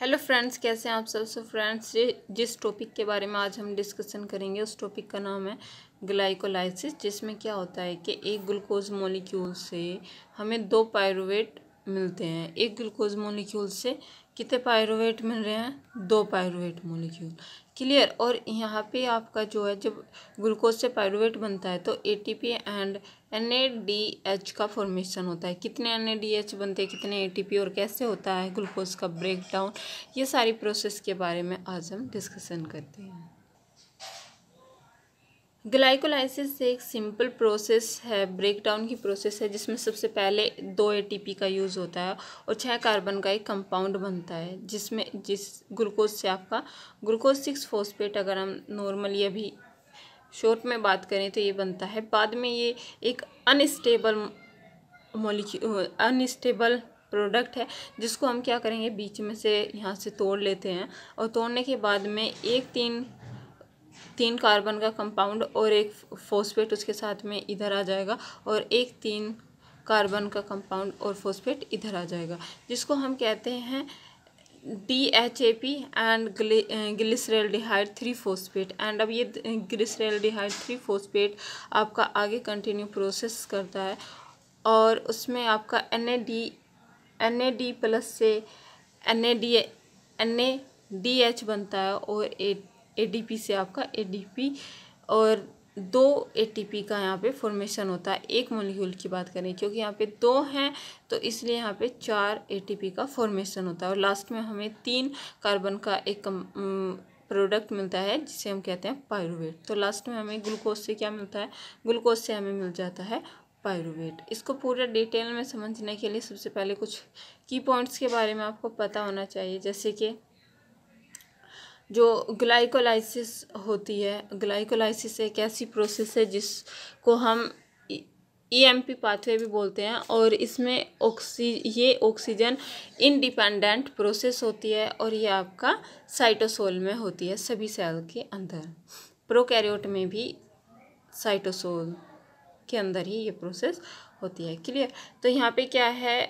hello friends कैसे हैं आप सब सो फ्रेंड्स जिस टॉपिक के बारे में आज हम डिस्कशन करेंगे उस टॉपिक का नाम है ग्लाइकोलाइसिस जिसमें क्या होता है कि एक ग्लूकोज मॉलिक्यूल से हमें दो पायरोवेट मिलते हैं एक ग्लूकोज मॉलिक्यूल से कितने पायरोवेट मिल रहे हैं दो पायरोवेट मॉलिक्यूल क्लियर और यहाँ पे आपका जो है जब ग्लूकोज से पायरोवेट बनता है तो ए एंड एन का फॉर्मेशन होता है कितने एन बनते हैं कितने ए और कैसे होता है ग्लूकोज का ब्रेकडाउन ये सारी प्रोसेस के बारे में आज हम डिस्कशन करते हैं ग्लाइकोलाइसिस एक सिंपल प्रोसेस है ब्रेकडाउन की प्रोसेस है जिसमें सबसे पहले दो एटीपी का यूज़ होता है और छः कार्बन का एक कंपाउंड बनता है जिसमें जिस ग्लूकोज से आपका ग्लूकोज सिक्स फोस्पेट अगर हम नॉर्मली अभी शॉर्ट में बात करें तो ये बनता है बाद में ये एक अनस्टेबल मोलिक्यू अनस्टेबल प्रोडक्ट है जिसको हम क्या करेंगे बीच में से यहाँ से तोड़ लेते हैं और तोड़ने के बाद में एक तीन तीन कार्बन का कंपाउंड और एक फोस्फेट उसके साथ में इधर आ जाएगा और एक तीन कार्बन का कंपाउंड और फोस्फेट इधर आ जाएगा जिसको हम कहते हैं D H A P and dehyde three phosphate and अब ये डिहाइड थ्री फोस्पेट आपका आगे कंटिन्यू प्रोसेस करता है और उसमें आपका N A D N A D plus से N A D N A D H बनता है और ए ए डी पी से आपका ए डी पी और दो एटीपी का यहाँ पे फॉर्मेशन होता है एक मोलिक्यूल की बात करें क्योंकि यहाँ पे दो हैं तो इसलिए यहाँ पे चार एटीपी का फॉर्मेशन होता है और लास्ट में हमें तीन कार्बन का एक प्रोडक्ट मिलता है जिसे हम कहते हैं पायरुवेट तो लास्ट में हमें ग्लूकोज से क्या मिलता है ग्लूकोज से हमें मिल जाता है पायरुवेट इसको पूरा डिटेल में समझने के लिए सबसे पहले कुछ की पॉइंट्स के बारे में आपको पता होना चाहिए जैसे कि जो ग्लाइकोलाइसिस होती है ग्लाइकोलाइसिस एक ऐसी प्रोसेस है जिसको हम ई एम पी पाथवे भी बोलते हैं और इसमें ऑक्सी ये ऑक्सीजन इनडिपेंडेंट प्रोसेस होती है और ये आपका साइटोसोल में होती है सभी सेल के अंदर प्रोकैरियोट में भी साइटोसोल के अंदर ही ये प्रोसेस होती है क्लियर तो यहाँ पे क्या है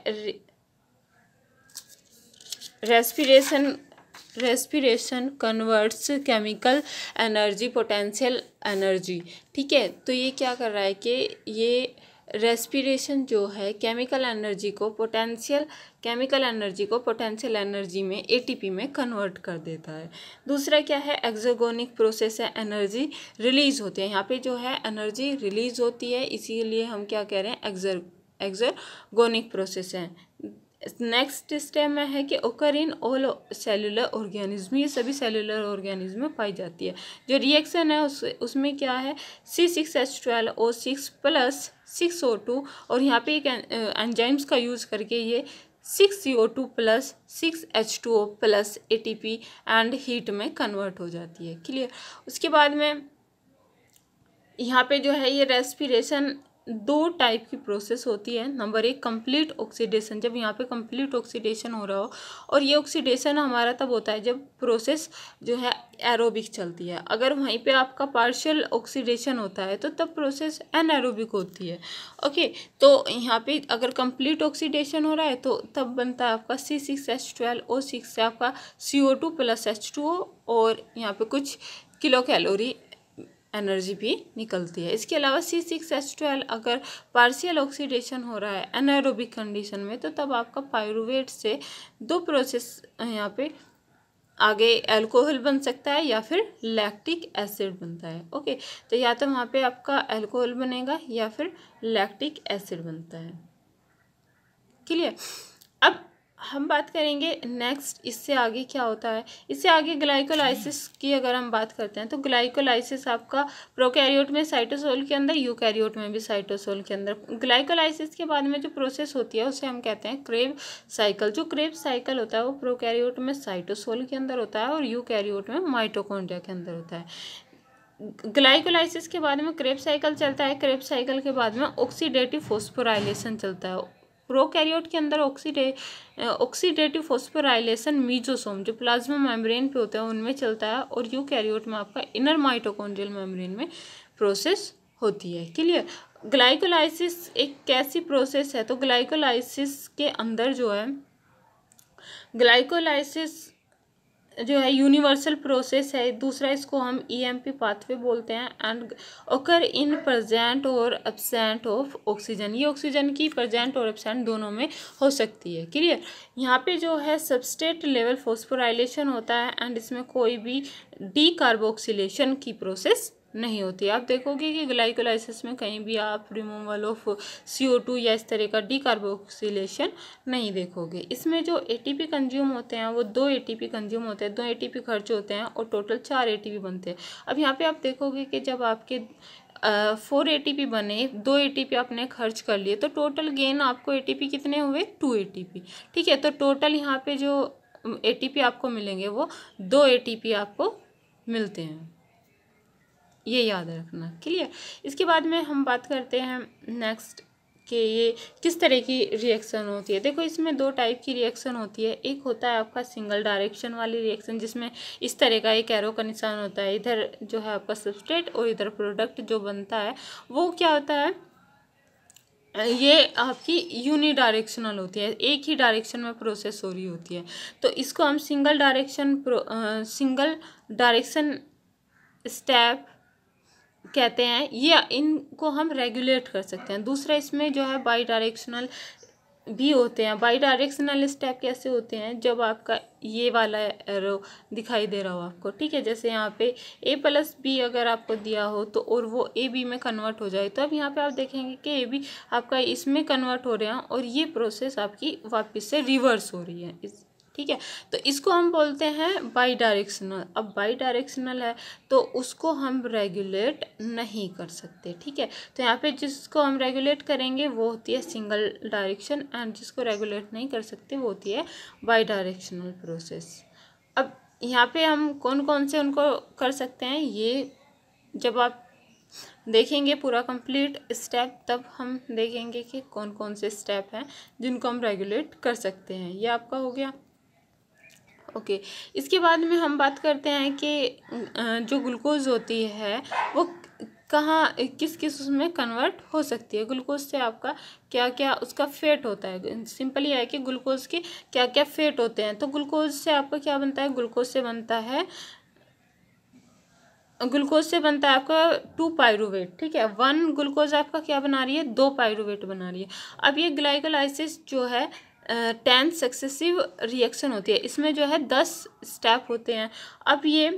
respiration respiration converts chemical energy potential energy ठीक है तो ये क्या कर रहा है कि ये रेस्पिरेशन जो है केमिकल एनर्जी को पोटेंशियल केमिकल एनर्जी को पोटेंशियल एनर्जी में एटीपी में कन्वर्ट कर देता है दूसरा क्या है एक्जोगोनिक प्रोसेस है एनर्जी रिलीज होती है यहाँ पे जो है एनर्जी रिलीज होती है इसीलिए हम क्या कह रहे हैं एक्जर एक्जोगोनिक प्रोसेस है नेक्स्ट स्टेप में है कि ओकर इन ऑल सेलुलर ऑर्गेनिज्म ये सभी सेलुलर ऑर्गेनिज्म में पाई जाती है जो रिएक्शन है उस उसमें क्या है C six H twelve O six plus six O two और यहाँ पे एक एंजाइम्स का यूज़ करके ये six C O two plus six H two O plus A T P and heat में कन्वर्ट हो जाती है क्लियर उसके बाद में यहाँ पे जो है ये रेस्पिरेशन दो टाइप की प्रोसेस होती है नंबर एक कंप्लीट ऑक्सीडेशन जब यहाँ पे कंप्लीट ऑक्सीडेशन हो रहा हो और ये ऑक्सीडेशन हमारा तब होता है जब प्रोसेस जो है एरोबिक चलती है अगर वहीं पे आपका पार्शियल ऑक्सीडेशन होता है तो तब प्रोसेस एरोबिक होती है ओके तो यहाँ पे अगर कंप्लीट ऑक्सीडेशन हो रहा है तो तब बनता है आपका C six H twelve O six से आपका C O two plus H two O और यहाँ पे कुछ किलो कैलोरी एनर्जी भी निकलती है इसके अलावा सी सिक्स एच ट्वेल्व अगर पार्शियल ऑक्सीडेशन हो रहा है एनारोबिक कंडीशन में तो तब आपका पायरुवेट से दो प्रोसेस यहाँ पे आगे एल्कोहल बन सकता है या फिर लैक्टिक एसिड बनता है ओके तो या तो वहाँ पे आपका एल्कोहल बनेगा या फिर लैक्टिक एसिड बनता है क्लियर हम बात करेंगे नेक्स्ट इससे आगे क्या होता है इससे आगे ग्लाइकोलाइसिस की अगर हम बात करते हैं तो ग्लाइकोलाइसिस आपका प्रोकैरियोट में साइटोसोल के अंदर यूकैरियोट में भी साइटोसोल के अंदर ग्लाइकोलाइसिस के बाद में जो प्रोसेस होती है उसे हम कहते हैं क्रेब साइकिल जो क्रेब साइकिल होता है वो प्रोकैरियोट में साइटोसोल के अंदर होता है और यू में माइटोकोन्डिया के अंदर होता है ग्लाइकोलाइसिस के बाद में क्रेप साइकिल चलता है क्रेप साइकिल के बाद में ऑक्सीडेटिव फोस्फोराइलेशन चलता है प्रोकैरियोट के अंदर ऑक्सीडे ऑक्सीडेटिव फॉस्फोराइलेशन मीजोसोम जो प्लाज्मा मेम्ब्रेन पे होता है उनमें चलता है और यू कैरियोट में आपका इनर माइटोकॉन्ड्रियल मेम्ब्रेन में प्रोसेस होती है क्लियर ग्लाइकोलाइसिस एक कैसी प्रोसेस है तो ग्लाइकोलाइसिस के अंदर जो है ग्लाइकोलाइसिस जो है यूनिवर्सल प्रोसेस है दूसरा इसको हम ई एम पी पाथवे बोलते हैं एंड ओकर इन प्रजेंट और एबसेंट ऑफ ऑक्सीजन ये ऑक्सीजन की प्रजेंट और एबसेंट दोनों में हो सकती है क्लियर यहाँ पे जो है सबस्टेट लेवल फोस्फोराइलेशन होता है एंड इसमें कोई भी डी कार्बोक्सीलेशन की प्रोसेस नहीं होती आप देखोगे कि ग्लाइकोलाइसिस में कहीं भी आप removal of C O two या इस तरह का डिकार्बोक्सीलेशन नहीं देखोगे इसमें जो ए टी पी कंज्यूम होते हैं वो दो ए टी पी कंज्यूम होते हैं दो ए टी पी खर्च होते हैं और टोटल चार ए टी पी बनते हैं अब यहाँ पे आप देखोगे कि जब आपके फोर ए टी पी बने दो ए टी पी आपने खर्च कर लिए तो टोटल गेन आपको ए टी पी कितने हुए टू ए टी पी ठीक है तो टोटल यहाँ पर जो ए टी पी आपको मिलेंगे वो दो ए टी पी आपको मिलते हैं ये याद रखना क्लियर इसके बाद में हम बात करते हैं नेक्स्ट कि ये किस तरह की रिएक्शन होती है देखो इसमें दो टाइप की रिएक्शन होती है एक होता है आपका सिंगल डायरेक्शन वाली रिएक्शन जिसमें इस तरह का एक एरो का निशान होता है इधर जो है आपका सब्सट्रेट और इधर प्रोडक्ट जो बनता है वो क्या होता है ये आपकी यूनि डायरेक्शनल होती है एक ही डायरेक्शन में प्रोसेस हो रही होती है तो इसको हम single direction single direction step कहते हैं ये इनको हम रेगुलेट कर सकते हैं दूसरा इसमें जो है बाई डायरेक्शनल भी होते हैं बाई डायरेक्शनल स्टेप कैसे होते हैं जब आपका ये वाला एरो दिखाई दे रहा हो आपको ठीक है जैसे यहाँ पे ए प्लस बी अगर आपको दिया हो तो और वो ए बी में कन्वर्ट हो जाए तो अब यहाँ पे आप देखेंगे कि ए बी आपका इसमें कन्वर्ट हो रहा है और ये प्रोसेस आपकी वापस से रिवर्स हो रही है इस ठीक है तो इसको हम बोलते हैं बाई डायरेक्शनल अब बाई डायरेक्शनल है तो उसको हम रेगुलेट नहीं कर सकते ठीक है तो यहाँ पे जिसको हम रेगुलेट करेंगे वो होती है सिंगल डायरेक्शन एंड जिसको रेगुलेट नहीं कर सकते वो होती है बाई डायरेक्शनल प्रोसेस अब यहाँ पे हम कौन कौन से उनको कर सकते हैं ये जब आप देखेंगे पूरा कंप्लीट स्टेप तब हम देखेंगे कि कौन कौन से स्टेप हैं जिनको हम रेगुलेट कर सकते हैं ये आपका हो गया ओके इसके बाद में हम बात करते हैं कि जो ग्लूकोज होती है वो कहाँ किस किस उसमें कन्वर्ट हो सकती है ग्लूकोज से आपका क्या क्या उसका फेट होता है सिंपल ये है कि ग्लूकोज के क्या क्या फेट होते हैं तो ग्लूकोज से आपका क्या बनता है ग्लूकोज से बनता है ग्लूकोज से बनता है आपका टू पायरुवेट ठीक है वन ग्लूकोज आपका क्या बना रही है दो पायरुवेट बना रही है अब ये ग्लाइकोलाइसिस जो है टेन सक्सेसिव रिएक्शन होती है इसमें जो है दस स्टेप होते हैं अब ये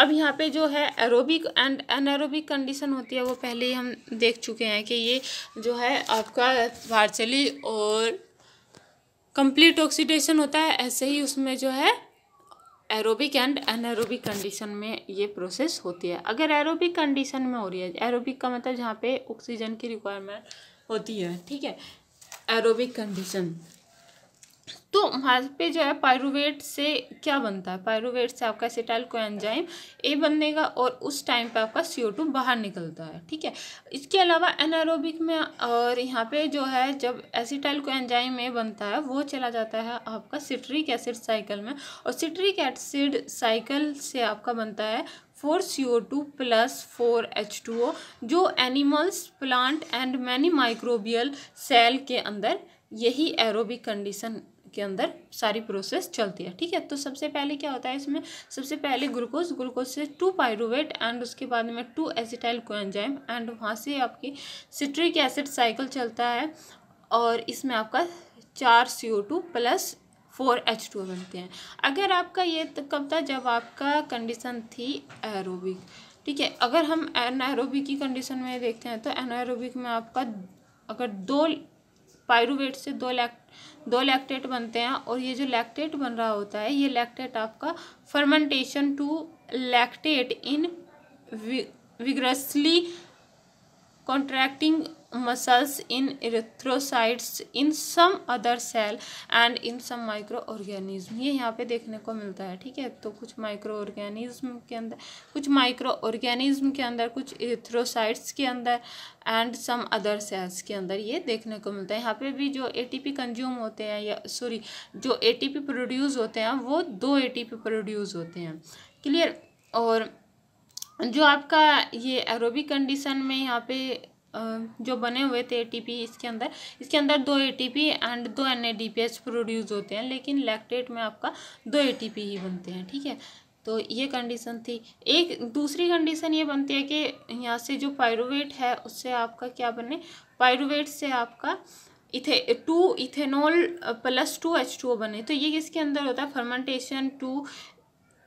अब यहाँ पे जो है एरोबिक एंड एनारोबिक कंडीशन होती है वो पहले ही हम देख चुके हैं कि ये जो है आपका वार्चली और कंप्लीट ऑक्सीडेशन होता है ऐसे ही उसमें जो है एरोबिक एंड एनारोबिक कंडीशन में ये प्रोसेस होती है अगर एरोबिक कंडीशन में हो रही है एरोबिक का मतलब जहाँ पे ऑक्सीजन की रिक्वायरमेंट होती है ठीक है एरोबिक कंडीशन तो वहाँ पे जो है पायरुवेट से क्या बनता है पायरुवेट से आपका एसिटाइल को एंजाइम ए बनेगा और उस टाइम पे आपका सी ओ टू बाहर निकलता है ठीक है इसके अलावा एनारोबिक में और यहाँ पे जो है जब एसिटाइल को एंजाइम ए बनता है वो चला जाता है आपका सिट्रिक एसिड साइकिल में और सिट्रिक एसिड साइकिल से आपका बनता है four C O two plus four H two O जो animals plant and many microbial cell के अंदर यही एरोबिक कंडीशन के अंदर सारी प्रोसेस चलती है ठीक है तो सबसे पहले क्या होता है इसमें सबसे पहले ग्लूकोज ग्लूकोज से टू पायरुवेट एंड उसके बाद में टू एसिटाइल कोएंजाइम एंड वहाँ से आपकी सिट्रिक एसिड साइकिल चलता है और इसमें आपका चार C O two plus four H two बनते हैं अगर आपका ये तो कब था जब आपका कंडीशन थी एरोबिक ठीक है अगर हम एरोबिक की कंडीशन में देखते हैं तो एरोबिक में आपका अगर दो पायरुबेट से दो लैक दो लैक्टेट बनते हैं और ये जो लैक्टेट बन रहा होता है ये लैक्टेट आपका fermentation to lactate in vigorously contracting muscles in erythrocytes in some other cell and in some microorganism ये यहाँ पे देखने को मिलता है ठीक है तो कुछ माइक्रो ऑर्गेनिज्म के अंदर कुछ माइक्रो ऑर्गेनिज्म के अंदर कुछ इरिथ्रोसाइट्स के अंदर एंड सम अदर सेल्स के अंदर ये देखने को मिलता है यहाँ पे भी जो ए टी पी कंज्यूम होते हैं या सॉरी जो ए टी पी प्रोड्यूस होते हैं वो दो ए टी पी प्रोड्यूस होते हैं क्लियर और जो आपका ये एरोबिक कंडीशन में यहाँ पे जो बने हुए थे ए इसके अंदर इसके अंदर दो ए एंड दो एन प्रोड्यूस होते हैं लेकिन लैक्टेट में आपका दो ए ही बनते हैं ठीक है तो ये कंडीशन थी एक दूसरी कंडीशन ये बनती है कि यहाँ से जो पायरोवेट है उससे आपका क्या बने पायरोवेट से आपका इथे to ethanol plus two H two बने तो ये किसके अंदर होता है fermentation to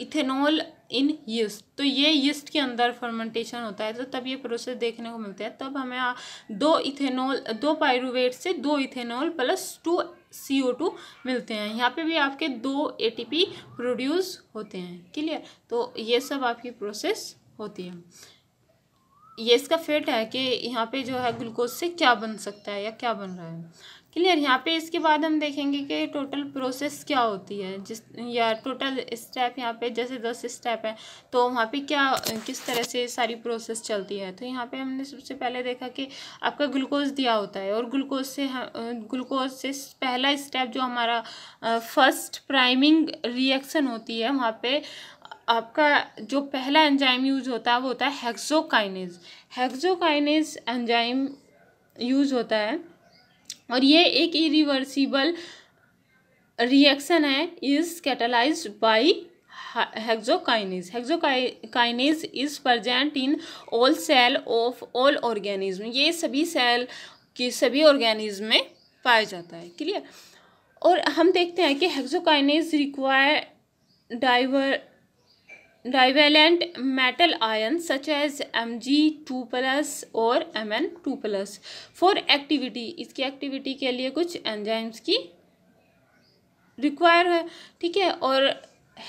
ethanol in yeast तो ये यस्ट के अंदर फर्मेंटेशन होता है तो तब ये प्रोसेस देखने को मिलता है तब हमें दो इथेनॉल दो पायरुवेट से दो ethanol plus two C O two मिलते हैं यहाँ पे भी आपके दो ए टी पी प्रोड्यूस होते हैं क्लियर तो ये सब आपकी प्रोसेस होती है ये इसका फेट है कि यहाँ पे जो है ग्लूकोज से क्या बन सकता है या क्या बन रहा है क्लियर यहाँ पे इसके बाद हम देखेंगे कि टोटल प्रोसेस क्या होती है जिस या टोटल स्टेप यहाँ पे जैसे दस स्टेप है तो वहाँ पे क्या किस तरह से सारी प्रोसेस चलती है तो यहाँ पे हमने सबसे पहले देखा कि आपका ग्लूकोज दिया होता है और ग्लूकोज से ग्लूकोज से पहला स्टेप जो हमारा फर्स्ट प्राइमिंग रिएक्शन होती है वहाँ पर आपका जो पहला एंजाइम यूज होता है वो होता है हेक्सोकाइनेज हेक्सोकाइनेज एंजाइम यूज होता है और ये एक इरिवर्सिबल रिएक्शन है is catalyse by hexokinase hexokinase is present in all cell of all organism ये सभी सेल के सभी ऑर्गेनिज्म में पाया जाता है क्लियर और हम देखते हैं कि hexokinase require diver divalent metal ion such as M G two plus और M N two plus for activity इसकी एक्टिविटी के लिए कुछ एंजाइम्स की रिक्वायर है ठीक है और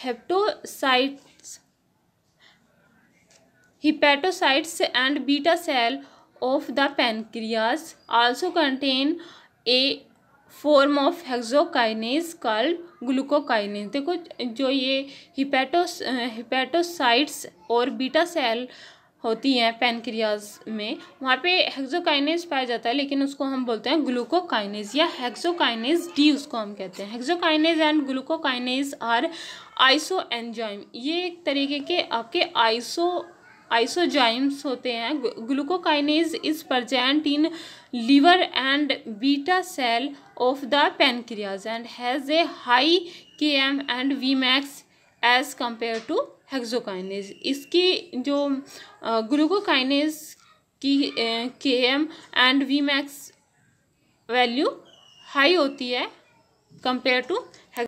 heptocytes hepatocytes and beta cell of the pancreas also contain a form of hexokinase called glucokinase देखो जो ये हिपैटो हिपैटोसाइट्स और बीटा सेल होती हैं पेनक्रियाज में वहाँ पे हेक्सोकाइनेज पाया जाता है लेकिन उसको हम बोलते हैं ग्लूकोकाइनेज या हेक्सोकाइनेज डी उसको हम कहते हैं hexokinase and glucokinase are isoenzyme ये एक तरीके के आपके आइसो आइसोजाइम्स होते हैं glucokinase is present in liver and beta cell of the pancreas and has a high K M and V max as compare to hexokinase इसकी जो glucokinase की K M and V max value high होती है compare to